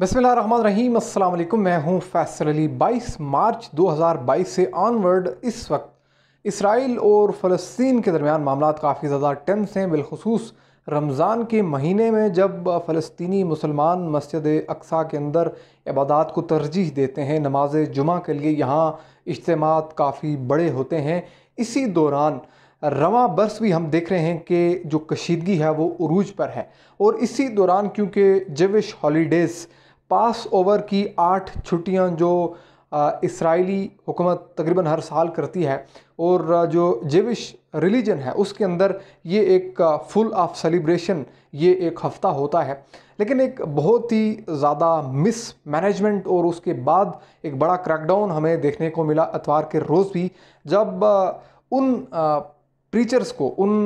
बसमीम अल्लाम मैं हूं फैसल अली 22 मार्च 2022 से ऑनवर्ड इस वक्त इसराइल और फ़लस्तीन के दरमियान मामला काफ़ी ज़्यादा टेंस हैं बिलखसूस रमज़ान के महीने में जब फ़लस्तनी मुसलमान मस्जिद अक्सा के अंदर इबादत को तरजीह देते हैं नमाज जुमा के लिए यहाँ इज्तम काफ़ी बड़े होते हैं इसी दौरान रवा बरस भी हम देख रहे हैं कि जो कशीदगी है वो उरूज पर है और इसी दौरान क्योंकि जविश हॉलीडेज़ पास ओवर की आठ छुट्टियाँ जो इसराइली हुकूमत तकरीबन हर साल करती है और जो जेविश रिलीजन है उसके अंदर ये एक फुल ऑफ सेलिब्रेशन ये एक हफ़्ता होता है लेकिन एक बहुत ही ज़्यादा मिस मैनेजमेंट और उसके बाद एक बड़ा क्रैकडाउन हमें देखने को मिला अतवार के रोज़ भी जब उन प्रीचर्स को उन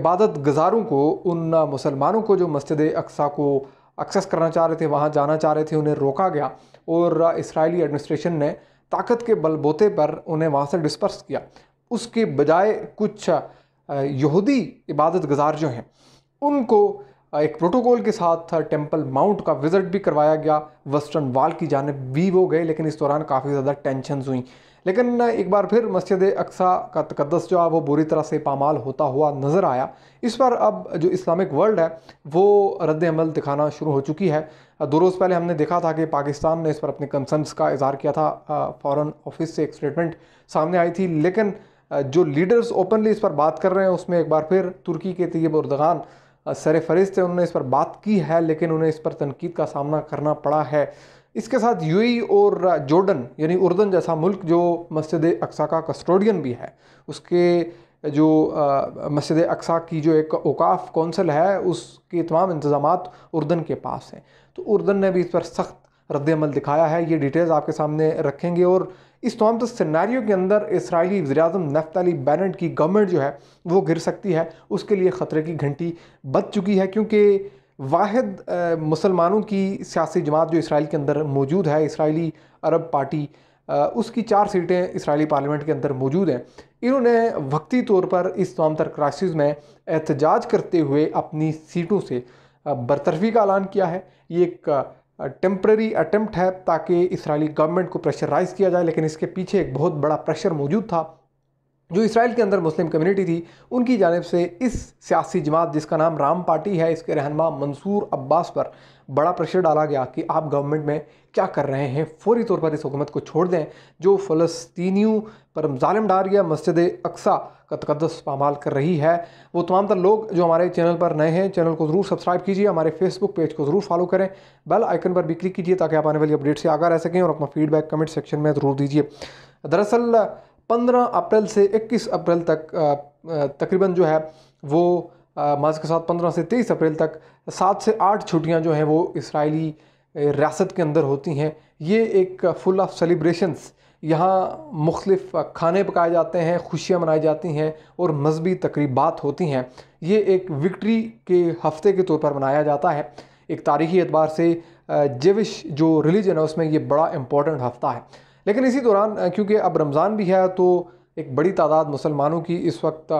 इबादत गजारों को उन मुसलमानों को जो मस्जिद अक्सा को एक्सेस करना चाह रहे थे वहाँ जाना चाह रहे थे उन्हें रोका गया और इसराइली एडमिनिस्ट्रेशन ने ताकत के बलबोते पर उन्हें वहाँ से डिस्पर्स किया उसके बजाय कुछ यहूदी इबादत गुजार जो हैं उनको एक प्रोटोकॉल के साथ टेम्पल माउंट का विज़िट भी करवाया गया वेस्टर्न वाल की जानब भी वो गए लेकिन इस दौरान काफ़ी ज़्यादा टेंशन हुई लेकिन एक बार फिर मस्जिद अक्सा का तकदस जो है वो बुरी तरह से पामाल होता हुआ नज़र आया इस पर अब जो इस्लामिक वर्ल्ड है वो रद्द अमल दिखाना शुरू हो चुकी है दो रोज़ पहले हमने देखा था कि पाकिस्तान ने इस पर अपने कंसर्नस का इजहार किया था फ़ॉरन ऑफिस से एक स्टेटमेंट सामने आई थी लेकिन जो लीडर्स ओपनली इस पर बात कर रहे हैं उसमें एक बार फिर तुर्की के तयब उर्दगान सर फहरिस्त उन्होंने इस पर बात की है लेकिन उन्हें इस पर तनकीद का सामना करना पड़ा है इसके साथ यूएई और जॉर्डन यानी उर्दन जैसा मुल्क जो मस्जिद अक्सा का कस्टोडियन भी है उसके जो मस्जिद अक्सा की जो एक अवकाफ़ कौंसिल है उसके तमाम इंतजाम उर्दन के पास हैं तो उर्दन ने भी इस पर सख्त रद्दमल दिखाया है ये डिटेल्स आपके सामने रखेंगे और इस तमाम तो सिनारियों के अंदर इसराइली वजी अजम नफ्ताली बैनट की गवर्नमेंट जो है वो घिर सकती है उसके लिए ख़तरे की घंटी बच चुकी है क्योंकि वाद मुसलमानों की सियासी जमात जो इसराइल के अंदर मौजूद है इसराइली अरब पार्टी उसकी चार सीटें इसराइली पार्लियामेंट के अंदर मौजूद हैं इन्होंने वक्ती तौर पर इस तमाम तर क्राइसिस में एहतजाज करते हुए अपनी सीटों से बरतरफी का ऐलान किया है ये एक टेम्प्रेरी अटैम्प्ट है ताकि इसराइली गवर्नमेंट को प्रेशराइज किया जाए लेकिन इसके पीछे एक बहुत बड़ा प्रेशर मौजूद था जो इसराइल के अंदर मुस्लिम कम्युनिटी थी उनकी जानब से इस सियासी जमात जिसका नाम राम पार्टी है इसके रहनमा मंसूर अब्बास पर बड़ा प्रेशर डाला गया कि आप गवर्नमेंट में क्या कर रहे हैं फौरी तौर पर इस हुकूमत को छोड़ दें जो फ़लस्तियों पर जालम डार या मस्जिद अक्सा का तकदस पामाल कर रही है वो तमाम तर लोग जो हमारे चैनल पर नए हैं चैनल को ज़रूर सब्सक्राइब कीजिए हमारे फेसबुक पेज को ज़रूर फॉलो करें बेल आइकन पर भी क्लिक कीजिए ताकि आप आने वाली अपडेट से आगा रह सकें और अपना फीडबैक कमेंट सेक्शन में ज़रूर दीजिए दरअसल 15 अप्रैल से 21 अप्रैल तक तकरीबन जो है वो माज के साथ 15 से 23 अप्रैल तक सात से आठ छुट्टियां जो हैं वो इसराइली रियासत के अंदर होती हैं ये एक फुल ऑफ सेलिब्रेशंस यहाँ मुख्तफ खाने पकाए जाते हैं खुशियाँ मनाई जाती हैं और मजहबी तकरीबात होती हैं ये एक विक्ट्री के हफ्ते के तौर पर मनाया जाता है एक तारीखी एतबार से जेविश जो रिलीजन है उसमें ये बड़ा इम्पोर्टेंट हफ्ता है लेकिन इसी दौरान क्योंकि अब रमज़ान भी है तो एक बड़ी तादाद मुसलमानों की इस वक्त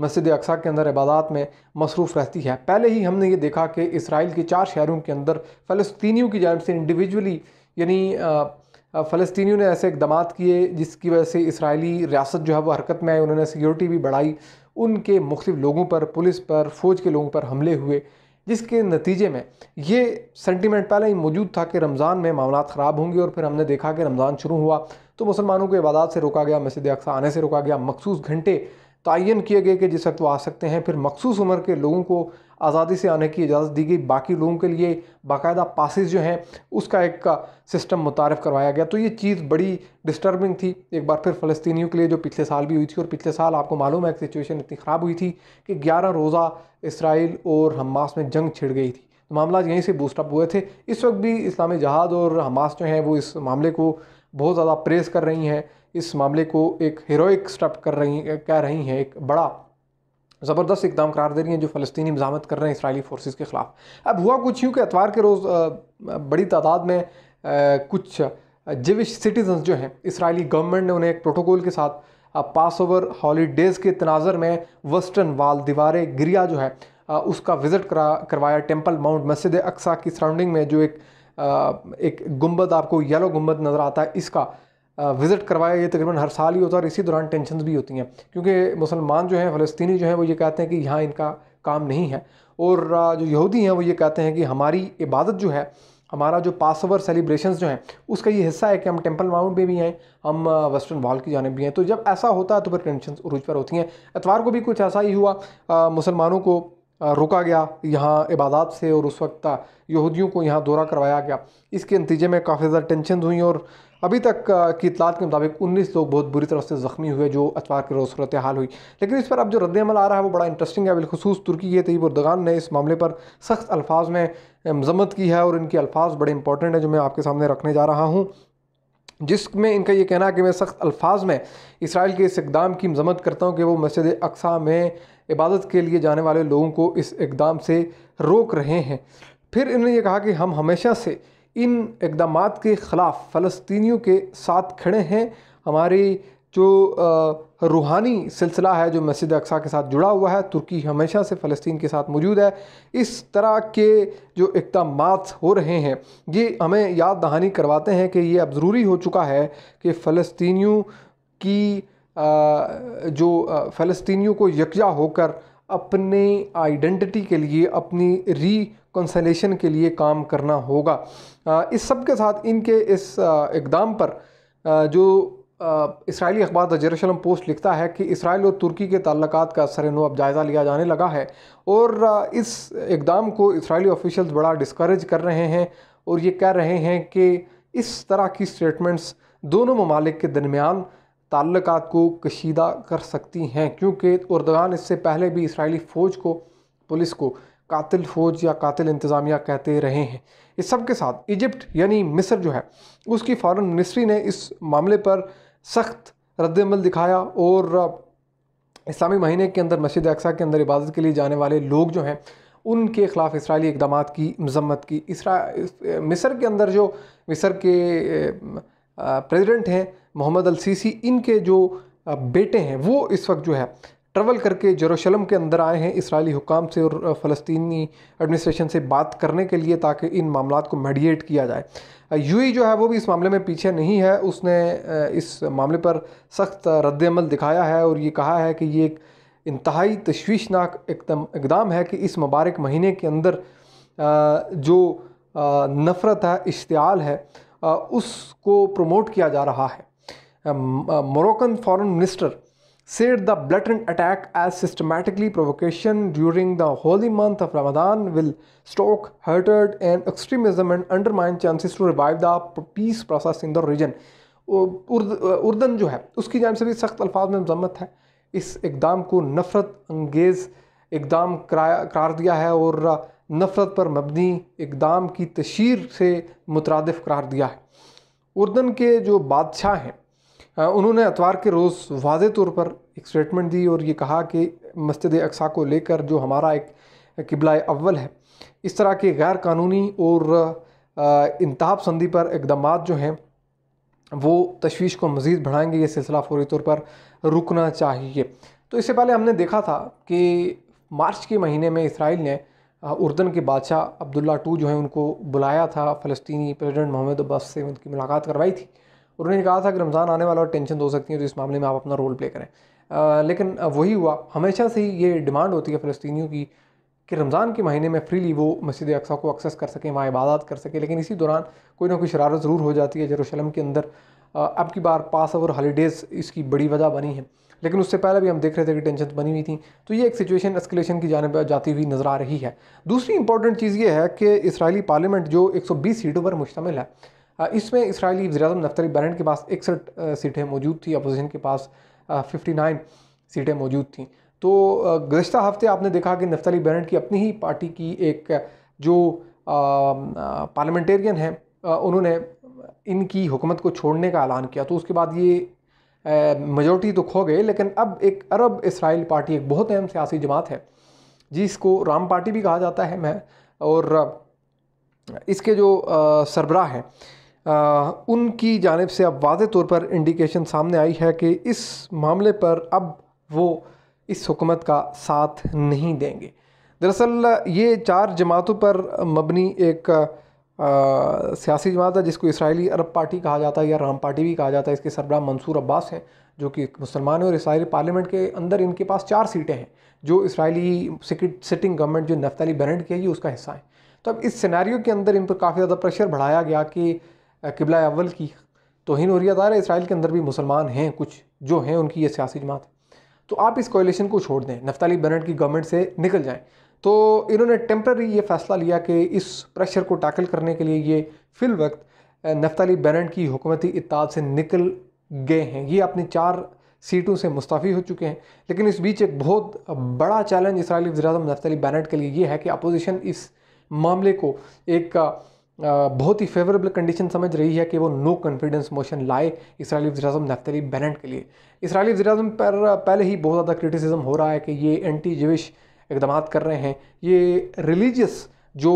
मस्जिद अक्सा के अंदर इबादत में मसरूफ़ रहती है पहले ही हमने ये देखा कि इसराइल के चार शहरों के अंदर फ़लस्तनीों की जानब से इंडिविजुअली यानी फ़लस्तियों ने ऐसे इकदाम किए जिसकी वजह से इसराइली रियासत जो है वो हरकत में आई उन्होंने सिक्योरिटी भी बढ़ाई उनके मुख्तु लोगों पर पुलिस पर फ़ौज के लोगों पर हमले हुए जिसके नतीजे में ये सेंटिमेंट पहले ही मौजूद था कि रमज़ान में मामला ख़राब होंगे और फिर हमने देखा कि रमज़ान शुरू हुआ तो मुसलमानों को इबादत से रोका गया मस्जिद अक्सा आने से रोका गया मखसूस घंटे तयन किए गए कि जिस वक्त वो आ सकते हैं फिर मखसूस उम्र के लोगों को आज़ादी से आने की इजाज़त दी गई बाकी लोगों के लिए बाकायदा पासिस जो हैं उसका एक का सिस्टम मुतारफ़ करवाया गया तो ये चीज़ बड़ी डिस्टर्बिंग थी एक बार फिर फ़लस्तियों के लिए जो पिछले साल भी हुई थी और पिछले साल आपको मालूम है एक सिचुएशन इतनी ख़राब हुई थी कि ग्यारह रोज़ा इसराइल और हमास में जंग छिड़ गई थी तो मामला यहीं से बूस्टअप हुए थे इस वक्त भी इस्लामी जहाज और हमास जो हैं वो इस मामले को बहुत ज़्यादा प्रेस कर रही हैं इस मामले को एक हीरोइक स्टेप कर रही कह रही हैं एक बड़ा ज़बरदस्त इकदाम करार दे रही हैं जो फ़लस्तीनी मजामत कर रहे हैं इसराइली फोर्सेस के ख़िलाफ़ अब हुआ कुछ यूँ कि एतवार के रोज़ बड़ी तादाद में कुछ जिविश सिटीजन जो हैं इसराइली गवर्नमेंट ने उन्हें एक प्रोटोकॉल के साथ पास ओवर हॉलीडेज़ के तनाजर में वेस्टर्न वाल दीवार गिरिया जो है उसका विज़िट करा करवाया टेम्पल माउंट मस्जिद अक्सा की सराउंडिंग में जो एक एक गुम्बद आपको येलो गुंबद नज़र आता है इसका विज़िट करवाया ये तकरीबन हर साल ही होता है और इसी दौरान टेंशन भी होती हैं क्योंकि मुसलमान जो हैं फ़लस्तनी जो हैं वो ये कहते हैं कि यहाँ इनका काम नहीं है और जो यहूदी हैं वो ये कहते हैं कि हमारी इबादत जो है हमारा जो पास ओवर सेलिब्रेशन जो हैं उसका ये हिस्सा है कि हम टेम्पल माउंट में भी हैं हम वेस्टर्न वॉल की जानब भी हैं तो जब ऐसा होता है तो फिर टेंशन उरूज पर होती हैं एतवार को भी कुछ ऐसा ही हुआ मुसलमानों को रोका गया यहाँ इबादत से और उस वक्त यहूदियों को यहाँ दौरा करवाया गया इसके नतीजे में काफ़ी ज़्यादा टेंशन हुई और अभी तक की इतलात के मुताबिक 19 लोग बहुत बुरी तरह से ज़ख्मी हुए जो अतवार के रोज़ सूरत हाल हुई लेकिन इस पर अब जो रद्दमल आ रहा है वो बड़ा इंटरेस्टिंग है बिलखसूस तुर्की के तयब उर्दगान ने इस मामले पर सख्त अल्फाज में मजम्मत की है और इनके अल्फाज बड़े इंपॉर्टेंट हैं जो मैं आपके सामने रखने जा रहा हूँ जिसमें इनका ये कहना है कि मैं सख्त अल्फाज में इसराइल के इस इकदाम की मजम्मत करता हूँ कि वो मस्जिद अकसा में इबादत के लिए जाने वाले लोगों को इस इकदाम से रोक रहे हैं फिर इन्होंने ये कहा कि हम हमेशा से इन इकदाम के ख़िलाफ़ फ़लस्तीनियों के साथ खड़े हैं हमारी जो रूहानी सिलसिला है जो मस्जिद अक्सा के साथ जुड़ा हुआ है तुर्की हमेशा से फ़लस्तीन के साथ मौजूद है इस तरह के जो इकदाम हो रहे हैं ये हमें याद दहानी करवाते हैं कि ये अब ज़रूरी हो चुका है कि फ़लस्तियों की जो फ़लस्तीनियों को यकजा होकर अपने आइडेंटिटी के लिए अपनी रिकॉन्सलेशन के लिए काम करना होगा इस सब के साथ इनके इस इकदाम पर जो इसराइली अखबार द जेरूशलम पोस्ट लिखता है कि इसराइल और तुर्की के ताल्लुक का सरेनो अब जायज़ा लिया जाने लगा है और इस इकदाम को इसराइली ऑफिशल्स बड़ा डिस्करेज कर रहे हैं और ये कह रहे हैं कि इस तरह की स्टेटमेंट्स दोनों ममालिक के दरमियान तल्लक को कशीदा कर सकती हैं क्योंकि उर्दगान इससे पहले भी इसराइली फ़ौज को पुलिस को कातिल फ़ौज या कातिल इंतज़ामिया कहते रहे हैं इस सब के साथ इजिप्ट यानी मिस्र जो है उसकी फ़ॉरेन मिनिस्ट्री ने इस मामले पर सख्त रद्दमल दिखाया और इस्लामी महीने के अंदर मस्जिद अक्सा के अंदर इबादत के लिए जाने वाले लोग जो हैं उनके ख़िलाफ़ इसराइली इकदाम की मजम्मत की इसरा मिसर के अंदर जो मिसर के प्रेसिडेंट हैं मोहम्मद अलसीसी इनके जो बेटे हैं वो इस वक्त जो है ट्रेवल करके जरूशलम के अंदर आए हैं इसराइली हुकाम से और फ़लस्तनी एडमिनिस्ट्रेशन से बात करने के लिए ताकि इन मामला को मेडिएट किया जाए यूई जो है वो भी इस मामले में पीछे नहीं है उसने इस मामले पर सख्त रद्दमल दिखाया है और ये कहा है कि ये एक इंतहाई तशवीशनाक एकदम इकदाम है कि इस मुबारक महीने के अंदर जो नफ़रत है इश्तियाल है उसको प्रमोट किया जा रहा है Moroccan foreign minister said the blatant attack as systematically provocation during the holy month of Ramadan will stoke hatred and extremism and undermine chances to revive the peace process in the region. उर्दन जो है उसकी जानब से भी सख्त अल्फाज में मजम्मत है इस इकदाम को नफ़रत अंगेज़ इकदाम करार दिया है और नफ़रत पर मबनी इकदाम की तशहर से मुतरद करार दिया है उर्दन के जो बादशाह हैं उन्होंने अतवार के रोज़ वाज तौर पर एक स्टेटमेंट दी और ये कहा कि मस्जिद अक्सा को लेकर जो हमारा एक किबला अव्वल है इस तरह के गैर कानूनी और इंतहाब संधि पर इकदाम जो हैं वो तशवीश को मज़ीद बढ़ाएंगे ये सिलसिला फौरी तौर पर रुकना चाहिए तो इससे पहले हमने देखा था कि मार्च के महीने में इसराइल ने उर्दन के बादशाह अब्दुल्ला टू जो है उनको बुलाया था फ़लस्तनी प्रेजिडेंट मोहम्मद अब्बास से उनकी मुलाकात करवाई थी उन्होंने कहा था कि रमज़ान आने वाला और टेंशन हो सकती है तो इस मामले में आप अपना रोल प्ले करें आ, लेकिन वही हुआ हमेशा से ही ये डिमांड होती है फ़लस्तियों की कि रमज़ान के महीने में फ्रीली वो मस्जिद अक्सा को एक्सेस कर सकें वहाँ इबादत कर सकें लेकिन इसी दौरान कोई ना कोई शरारत ज़रूर हो जाती है जरूशलम के अंदर अब की बार पास ओवर हॉलीडेज़ इसकी बड़ी वजह बनी है लेकिन उससे पहले भी हम देख रहे थे कि टेंशन बनी हुई थी तो ये एक सिचुएशन एस्केलेशन की जानब जाती हुई नज़र आ रही है दूसरी इंपॉर्टेंट चीज़ ये है कि इसराइली पार्लियामेंट जो 120 सीटों पर मुश्तमिल है इसमें इसराइली वजी अजम नफ्तरी के पास इकसठ सीटें मौजूद थी अपोजिशन के पास फिफ्टी नाइन सीटें मौजूद थी तो गुज्त हफ्ते आपने देखा कि नफ्तरी बरन की अपनी ही पार्टी की एक जो पार्लियामेंटेरियन है उन्होंने इनकी हुकूमत को छोड़ने का ऐलान किया तो उसके बाद ये मेजोरिटी तो खो गए लेकिन अब एक अरब इसराइल पार्टी एक बहुत अहम सियासी जमात है जिसको राम पार्टी भी कहा जाता है मैं और इसके जो सरबरा हैं आ, उनकी जानब से अब वाज तौर पर इंडिकेशन सामने आई है कि इस मामले पर अब वो इस हुकूमत का साथ नहीं देंगे दरअसल ये चार जमातों पर मबनी एक सियासी जमात है जिसको इसराइली अरब पार्टी कहा जाता है या राम पार्टी भी कहा जाता है इसके सरबरा मंसूर अब्बास हैं जो कि मुसलमान हैं और इसराइली पार्लियामेंट के अंदर इनके पास चार सीटें हैं जो इसराइली सिटिंग गवर्नमेंट जो नफ्ताली बेनेट की है ये उसका हिस्सा है तो अब इस सिनेरियो के अंदर इन पर काफ़ी ज़्यादा प्रेशर बढ़ाया गया कि किबला अव्वल की तोहन हो रही है दार इसराइल के अंदर भी मुसलमान हैं कुछ जो हैं उनकी ये सियासी जमात तो आप इस कोयलेशन को छोड़ दें नफ्ताली बनट की गवर्नमेंट से निकल जाएँ तो इन्होंने टेम्प्रेरी ये फ़ैसला लिया कि इस प्रेशर को टैकल करने के लिए ये फिल वक्त नफ्ताली बनट की हुकूमती इताद से निकल गए हैं ये अपनी चार सीटों से मुस्तफ़ी हो चुके हैं लेकिन इस बीच एक बहुत बड़ा चैलेंज इसराइली वजी अजम नफ्ताली बैनट के लिए ये है कि अपोजिशन इस मामले को एक बहुत ही फेवरेबल कंडीशन समझ रही है कि वो नो कॉन्फिडेंस मोशन लाए इसराइली वजी नफ्तली बैनट के लिए इसराइली वजी पर पहले ही बहुत ज़्यादा क्रिटिसिज्म हो रहा है कि ये एंटी जविश इकदाम कर रहे हैं ये रिलीजियस जो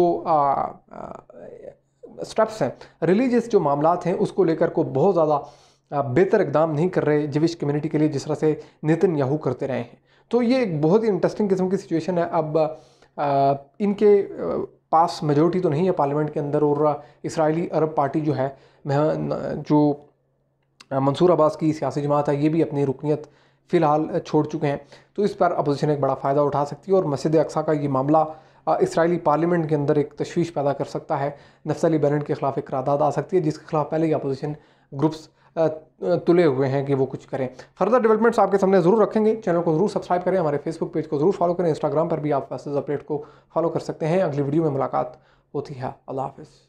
स्टेप्स हैं रिलीजियस जो मामला हैं उसको लेकर को बहुत ज़्यादा बेहतर इकदाम नहीं कर रहे जविश कम्युनिटी के लिए जिस तरह से नितिन याहू करते रहे हैं तो ये एक बहुत ही इंटरेस्टिंग किस्म की सिचुएशन है अब आ, इनके पास मेजोरिटी तो नहीं है पार्लियामेंट के अंदर और इसराइली अरब पार्टी जो है जो मंसूर अब्बास की सियासी जमात है ये भी अपनी रुकनीत फ़िलहाल छोड़ चुके हैं तो इस पर अपोजिशन एक बड़ा फ़ायदा उठा सकती है और मस्जिद अक्सा का ये मामला इसराइली पार्लियामेंट के अंदर एक तश्वीश पैदा कर सकता है नफ्सली बैनट के खिलाफ एक करारदाद आ सकती है जिसके खिलाफ पहले ही अपोजिशन ग्रुप्स तुले हुए हैं कि वो कुछ करें फर्दर डेवलपमेंट्स आपके सामने ज़रूर रखेंगे चैनल को ज़रूर सब्सक्राइब करें हमारे फेसबुक पेज को ज़रूर फॉलो करें इंस्टाग्राम पर भी आप अपडेट को फॉलो कर सकते हैं अगली वीडियो में मुलाकात होती है अल्लाह हाफिज़